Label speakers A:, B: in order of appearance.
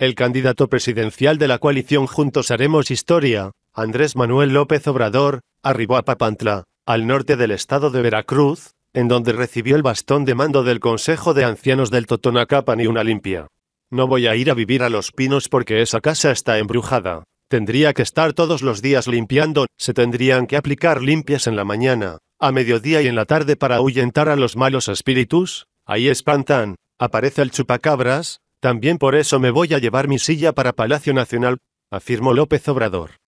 A: El candidato presidencial de la coalición Juntos Haremos Historia, Andrés Manuel López Obrador, arribó a Papantla, al norte del estado de Veracruz, en donde recibió el bastón de mando del Consejo de Ancianos del Totonacapan y una limpia. No voy a ir a vivir a Los Pinos porque esa casa está embrujada. Tendría que estar todos los días limpiando, se tendrían que aplicar limpias en la mañana, a mediodía y en la tarde para ahuyentar a los malos espíritus, ahí espantan, aparece el chupacabras, también por eso me voy a llevar mi silla para Palacio Nacional, afirmó López Obrador.